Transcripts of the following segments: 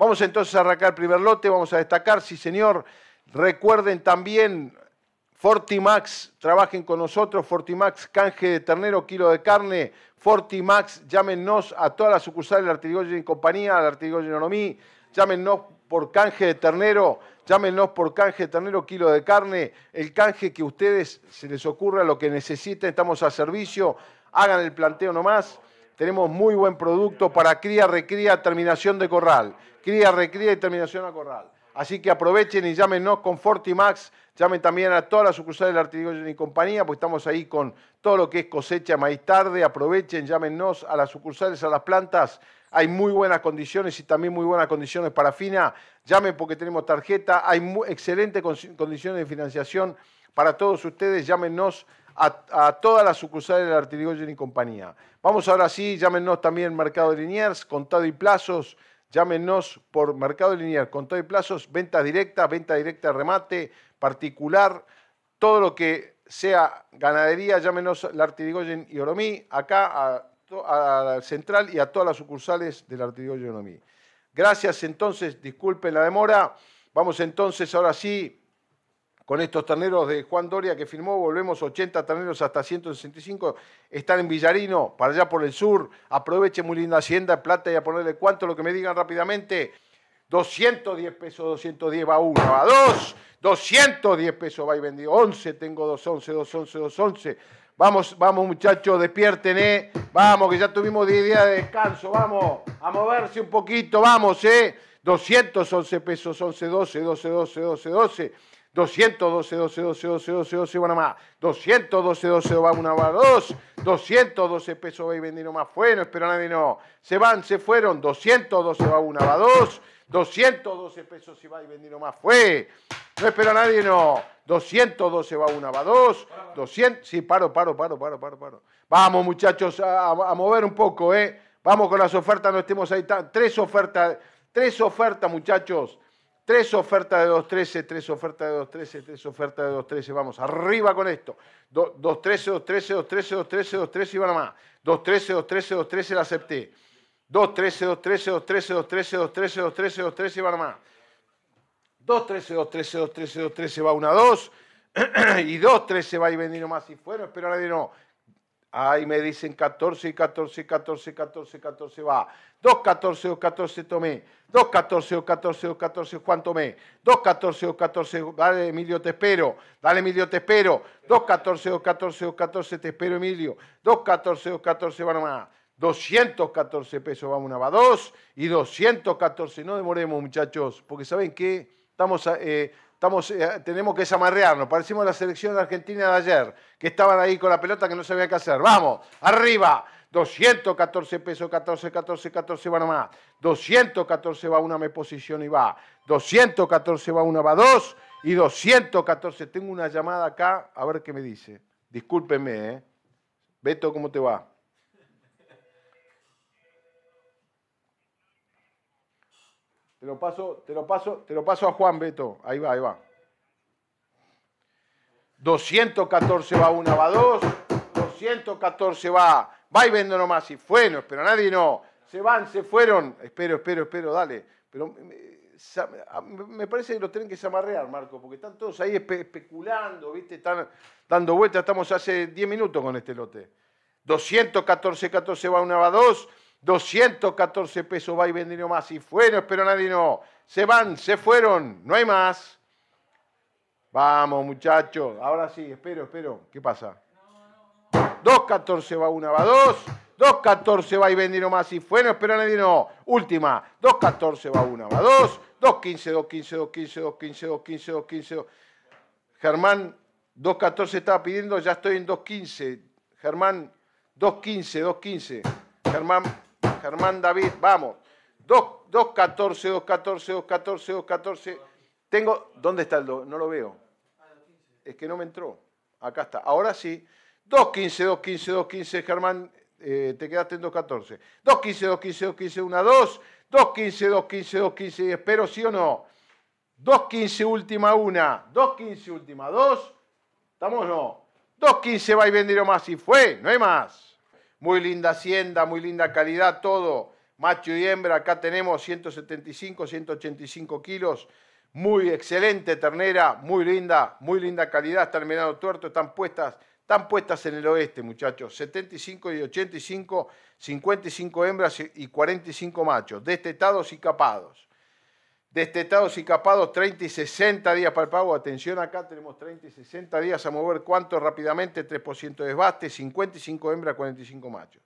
Vamos entonces a arrancar el primer lote, vamos a destacar, sí señor, recuerden también Fortimax, trabajen con nosotros, Fortimax, canje de ternero, kilo de carne, Fortimax, llámenos a todas las sucursales de Artigoyen y compañía, de Artigoyen Onomí, llámenos por canje de ternero, llámenos por canje de ternero, kilo de carne, el canje que ustedes se les ocurra, lo que necesiten, estamos a servicio, hagan el planteo nomás. Tenemos muy buen producto para cría, recría, terminación de corral. Cría, recría y terminación a corral. Así que aprovechen y llámenos con Fortimax, llamen también a todas las sucursales de Artigoyen y compañía, porque estamos ahí con todo lo que es cosecha maíz tarde, aprovechen, llámenos a las sucursales, a las plantas, hay muy buenas condiciones y también muy buenas condiciones para Fina, llamen porque tenemos tarjeta, hay excelentes condiciones de financiación para todos ustedes, llámenos a, todas las sucursales de la Artirigoyen y compañía. Vamos ahora sí, llámenos también Mercado Liniers, contado y plazos. Llámenos por Mercado lineal, Liniers, contado y plazos, ventas directas, venta directa, remate, particular, todo lo que sea ganadería, llámenos la Artirigoyen y Oromí, acá a, central y a todas las sucursales de la Artirigoyen y Oromí. Gracias entonces, disculpen la demora. Vamos entonces ahora sí con estos terneros de Juan Doria que firmó, volvemos 80 terneros hasta 165, están en Villarino, para allá por el sur, aproveche muy linda hacienda, plata y a ponerle cuánto, lo que me digan rápidamente, 210 pesos, 210 va uno, va dos, 210 pesos va y vendido, 11 tengo, 211, 211, 211, vamos, vamos muchachos, despierten, eh, vamos, que ya tuvimos 10 días de descanso, vamos, a moverse un poquito, vamos, eh, 211 pesos, 11, 12, 12, 12, 12, 12, 212, 12, 12, 12, 12, 12, bueno más. 212, 12, va una, va dos. 212 pesos va y vendiendo más. Fue, no a nadie, no. Se van, se fueron. 212 va una, va dos. 212 pesos si va y vendiendo más. Fue. No espero a nadie, no. 212 va una, va dos. 200. Sí, paro, paro, paro, paro, paro, paro. Vamos, muchachos, a, a mover un poco, ¿eh? Vamos con las ofertas, no estemos ahí Tres ofertas, tres ofertas, muchachos. 3 ofertas de 2.13, 3 ofertas de 2.13, 3 ofertas de 2.13. Vamos, arriba con esto. 2.13, 2.13, 2.13, 2.13, 2.13 y van a más. 2.13, 2.13, 2.13 la acepté. 2.13, 2.13, 2.13, 2.13, 2.13, 2.13, y van a más. 2.13, 2.13, 2.13, 2.13 va una 2. y 2.13 va y vendiendo más y fuera, pero nadie no. Ahí me dicen 14 y 14 14 14 14 va. 2, 14 o 14 tomé. 2, 14 o 14 o 14 Juan tomé. 2, 14 o 14, dale Emilio te espero. Dale Emilio te espero. 2, 14 o 14 o 14 te espero Emilio. 2, 14 o 14 van a. 214 pesos vamos una, va 2 y 214. No demoremos muchachos, porque ¿saben qué? Estamos... Eh, eh, tenemos que desamarrearnos. Parecimos la selección argentina de ayer, que estaban ahí con la pelota que no sabía qué hacer. ¡Vamos! ¡Arriba! 214 pesos, 14, 14, 14 va nomás. 214 va una, me posiciono y va. 214 va una, va dos. Y 214, tengo una llamada acá, a ver qué me dice. discúlpeme ¿eh? Beto, ¿cómo te va? Te lo paso, te lo paso, te lo paso a Juan Beto. Ahí va, ahí va. 214 va una, va dos. 214 va. Va y vendo nomás. Y fue, no nadie, no. Se van, se fueron. Espero, espero, espero, dale. Pero me parece que lo tienen que zamarrear, Marco, porque están todos ahí especulando, ¿viste? Están dando vueltas. Estamos hace 10 minutos con este lote. 214, 14 va una, va dos. 214 pesos va y vendiendo más. Y fueron, pero nadie no. Se van, se fueron, no hay más. Vamos, muchachos. Ahora sí, espero, espero. ¿Qué pasa? 2.14 va una, va dos. 2.14 va y vendiendo más. Y fueron, pero nadie no. Última. 2.14 va una, va dos. 2.15, 2.15, 2.15, 2.15, 2.15, 2.15. Germán, 2.14 estaba pidiendo, ya estoy en 2.15. Germán, 2.15, 2.15. Germán, Germán David, vamos. 2, 2, 14, 2, 14, 2, 14, 2, 14. Tengo, ¿dónde está el 2? No lo veo. Es que no me entró. Acá está. Ahora sí. 2, 15, 2, 15, 2, 15, Germán, eh, te quedaste en 2, 14. 2, 15, 2, 15, 2, 15, 1, 2. 2, 15, 2, 15, 2, 15, espero sí o no. 2, 15, última, 1. 2, 15, última, 2. ¿Estamos o no? 2, 15 va y O más y fue. No hay más. Muy linda hacienda, muy linda calidad, todo. Macho y hembra, acá tenemos 175, 185 kilos. Muy excelente ternera, muy linda, muy linda calidad. Terminado tuerto, están puestas, están puestas en el oeste, muchachos. 75 y 85, 55 hembras y 45 machos, destetados y capados destetados y capados 30 y 60 días para el pago. Atención, acá tenemos 30 y 60 días a mover cuánto rápidamente, 3% de desbaste, 55 hembras, 45 machos.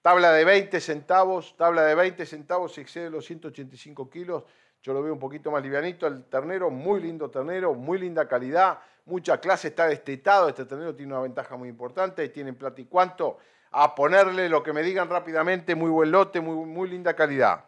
Tabla de 20 centavos, tabla de 20 centavos excede los 185 kilos. Yo lo veo un poquito más livianito. El ternero, muy lindo ternero, muy linda calidad, mucha clase, está destetado. Este ternero tiene una ventaja muy importante, tienen plata y cuánto. A ponerle lo que me digan rápidamente, muy buen lote, muy, muy linda calidad.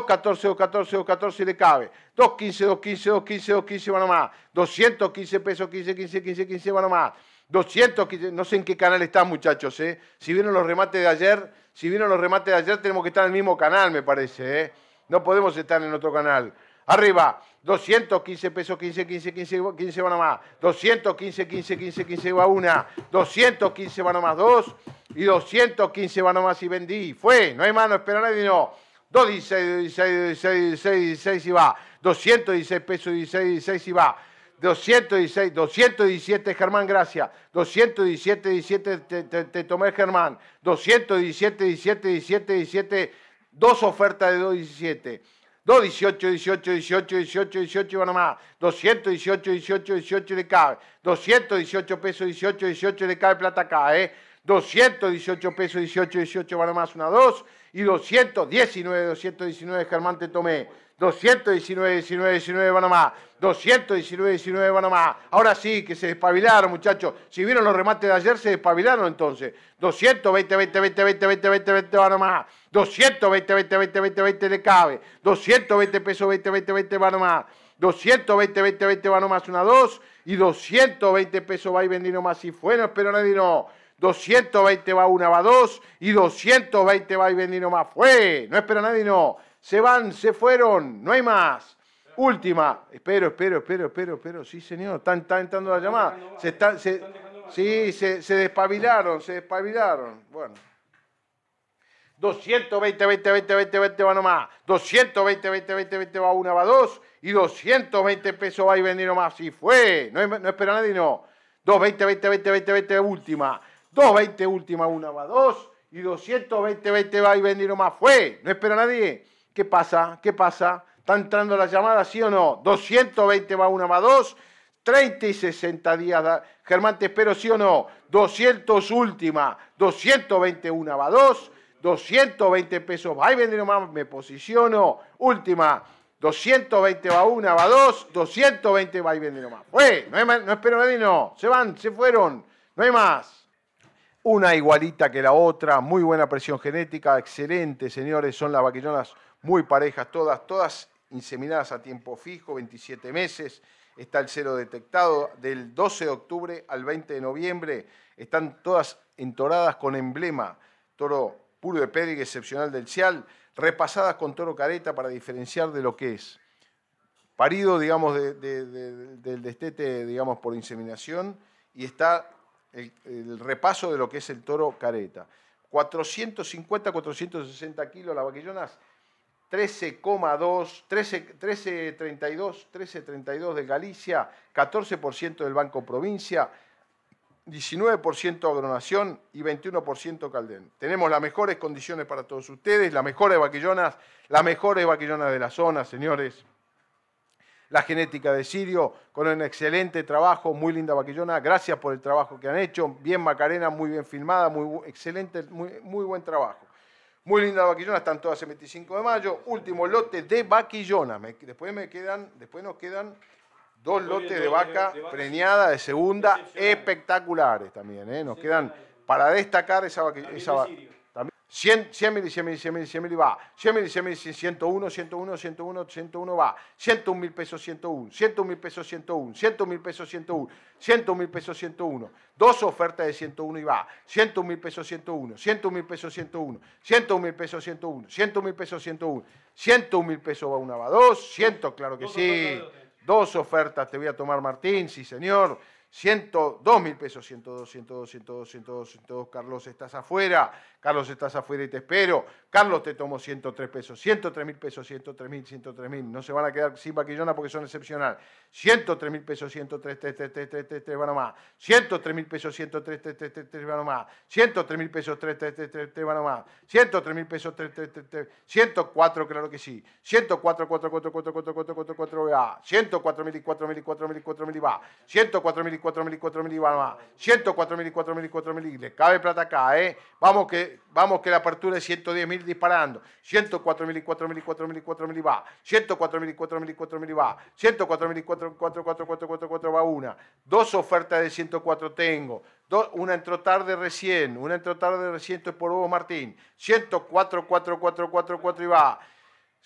214, 214, 214 le cabe. 215, 215, 215, 215 van más. 215 pesos, 15, 15, 15, 15 van más. 215, no sé en qué canal están muchachos, ¿eh? Si vieron los remates de ayer, si vieron los remates de ayer tenemos que estar en el mismo canal, me parece, ¿eh? No podemos estar en otro canal. Arriba, 215 pesos, 15, 15, 15, 15 van más. 215, 15, 15, 15 va una. 215 van más dos. Y 215 van más y vendí. Fue, no hay mano, espera nadie, no. 216, 16, 16, 16, 16 y va. 216 pesos, 16, 16 y va. 216, 217 Germán Gracia, 217, 17 te, tomé Germán, 217, 17, 17, 17, dos ofertas de 217. 218, 18, 18, 18, 18 y van a más. 218, 18, 18 y le cabe. 218 pesos, 18, 18 y le cabe plata acá, ¿eh? 218 pesos, 18, 18 más, una 2. Y 219, 219 Germán Te Tomé. 219, 19, 19 más... 219, 19 van más... Ahora sí, que se despabilaron, muchachos. Si vieron los remates de ayer, se despabilaron entonces. 220, 20, 20, 20, 20, 20, 20 más... 220, 20, 20, 20, 20 le cabe. 220 pesos, 20, 20, 20 más... 220, 20, 20 más, una 2. Y 220 pesos va a ir vendiendo más. Si fue, no espero nadie no. 220 va una, va dos, y 220 va y venir nomás. Fue, no espera nadie, no. Se van, se fueron, no hay más. Última, espero, espero, espero, espero, espero. Sí, señor, están, entrando la llamada. Se están, se, sí, se, despabilaron, se despabilaron. Bueno. 220, 20, 20, 20, 20 va nomás. 220, 20, 20, 20 va una, va dos. Y 220 pesos va y venir nomás. Y fue. No, no espera nadie, no. 220, 20, 20, 20, 20, última. 220 última, una va dos. Y 220, 20 va y vende más. Fue. No espera nadie. ¿Qué pasa? ¿Qué pasa? ¿Está entrando la llamada, sí o no? 220 va una va dos. 30 y 60 días. Germán, te espero, sí o no. 200 última. 220, una va dos. 220 pesos va y vende más. Me posiciono. Última. 220 va una, va dos. 220 va y vende más. Fue, no, no espero nadie, no. Se van, se fueron. No hay más una igualita que la otra, muy buena presión genética, excelente, señores, son las vaquillonas muy parejas todas, todas inseminadas a tiempo fijo, 27 meses, está el cero detectado, del 12 de octubre al 20 de noviembre, están todas entoradas con emblema, toro puro de pedrigue excepcional del Cial, repasadas con toro careta para diferenciar de lo que es parido, digamos, del destete, digamos, por inseminación, y está el, repaso de lo que es el toro careta. 450, 460 kilos las vaquillonas, 13,2, 13, 13,32, 13,32 de Galicia, 14% del Banco Provincia, 19% Agronación y 21% Caldén. Tenemos las mejores condiciones para todos ustedes, las mejores vaquillonas, las mejores vaquillonas de la zona, señores la genética de Sirio, con un excelente trabajo, muy linda vaquillona, gracias por el trabajo que han hecho, bien Macarena, muy bien filmada, muy excelente, muy, buen trabajo. Muy linda vaquillona, están todas el 25 de mayo, último lote de vaquillona, después, me quedan, después nos quedan dos lotes eh, de, vaca de preñada de segunda, espectaculares también, ¿eh? nos quedan para destacar esa vaquillona. 100, 100 mil, 100 mil, 100 mil, 100 mil y va. 100 mil, 100 mil, 101, 101, 101, 101 va. 101 mil pesos, 101. 101 mil pesos, 101. 100 mil pesos, 101. 101 mil pesos, 101. Dos ofertas de 101 y va. 101 mil pesos, 101. 101 mil pesos, 101. 101 mil pesos, 101. 101 mil pesos, 101. 101 mil pesos va una, va dos. 100, claro que sí. Dos ofertas te voy a tomar, Martín, sí, señor. 102 mil pesos, 102, 102, 102, 102, 102, Carlos, estás afuera, Carlos, estás afuera y te espero, Carlos, te tomo 103 pesos, 103 mil pesos, 103 mil, 103 mil, no se van a quedar sin vaquillona porque son excepcional, 103 mil pesos, 103, 3, 3, van 103 mil pesos, 103, 3, 3, 3, 103 mil pesos, 3, 3, 3, 3, van 103 mil pesos, 3, 3, 104, claro que sí, 104, 4, 4, 4, 4, 4, 4, mil y 4.000 y va más. 104.000 y 4.000 y 4.000 y le cabe plata acá, ¿eh? Vamos que, vamos que la apertura es 110.000 disparando. 104.000 y 4.000 y 4.000 y 4.000 y va. 104.000 y 4.000 y 4.000 y va. 104.000 y va una. Dos ofertas de 104 tengo. dos una entró tarde recién. Una entró tarde recién, por Hugo Martín. 104.4444 y va.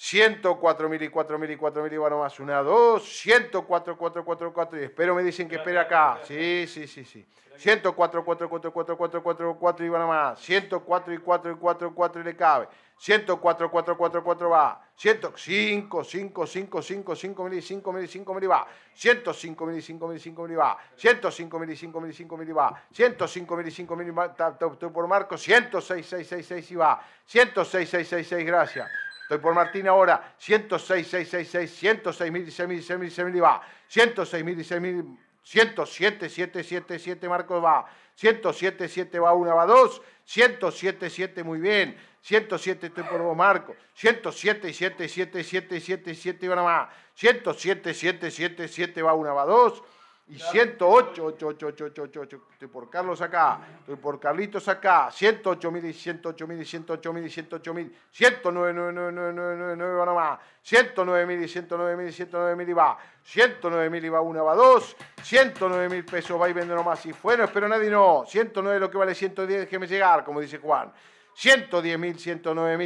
104 mil y 4 mil y 4 mil y bueno más una, dos, 104, 4, 4, 4 y espero me dicen que espere acá. Sí, sí, sí, sí. 104, 4, 4, 4, 4, 4, 4 y bueno más. 104 y 4 y 4 y 4 y le cabe. 104, 4, 4, 4 va. 105, 5, 5, 5, 5 mil y 5 mil y 5 mil y va. 105 mil y 5 mil y 5 mil y va. 105 mil y 5 mil y 5 mil y va. 105 mil y 5 mil y va. Estoy por marco. 106, 6, 6, 6 y va. 106, 6, 6, 6, gracias. Estoy por Martín ahora. 106, 666, 106 mil, 16 mil, 16 mil, mil, va. 106 mil, 16 mil, 107, 777, Marcos va. 107, 7 va 1, va 2. 107, 7, muy bien. 107, estoy por vos, Marco. 107, 7, 7, 7, 7, 7, y va, a más. 107, 7, 7, 7 va 1, va 2 y 108, 8, 8, 8, 8, 8, por Carlos acá, estoy por Carlitos acá, 108 mil y 108 mil y 108 mil y 108 mil, 109, 9, 9, va nomás, 109 mil y 109 y 109 y va, 109 mil y va una, va dos, 109 pesos va y vende nomás, y bueno, espero nadie, no, 109 lo que vale 110, déjeme llegar, como dice Juan, 110.000, mil,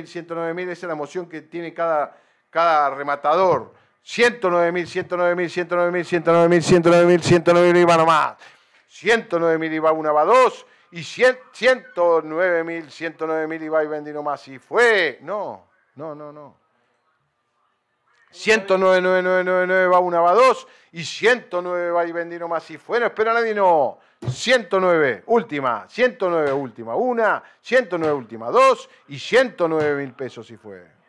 109 esa es la emoción que tiene cada, cada rematador 109.000, 109.000, 109.000, 109.000, 109.000, 109.000 va nomás. 109.000 IVA 1 va 2 y 109.000, 109.000 IVA y vendí nomás. Y fue. No, no, no, no. 109.999 va una, va 2 y 109 va y vendí nomás. Y fue. No espera nadie, no. 109, última, 109, última, una, 109, última, dos y 109 mil pesos si fue.